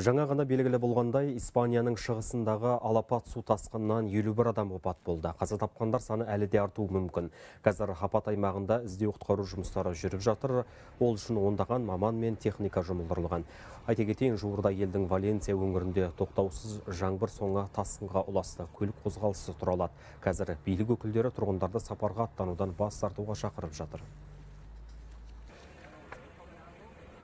Жаңа ғана белгілі болғандай, Испанияның шығысындағы алапат су тасқыннан бір адам опат болды. Қаза тапқандар саны әлі де артуы мүмкін. Қазір апат аймағында іздеу құтқару жұмыстары жүріп жатыр. Ол үшін ондаған маман мен техника жұмылдырылған. Айта кетейін, жуырда елдің Валенсия өңірінде тоқтаусыз жаңбыр соңы тасқынға ұласты. Көлік қозғалысы тұралады. Қазір билік өкілдері тұрғындарды сапарға аттанудан бас тартуға шақырып жатыр.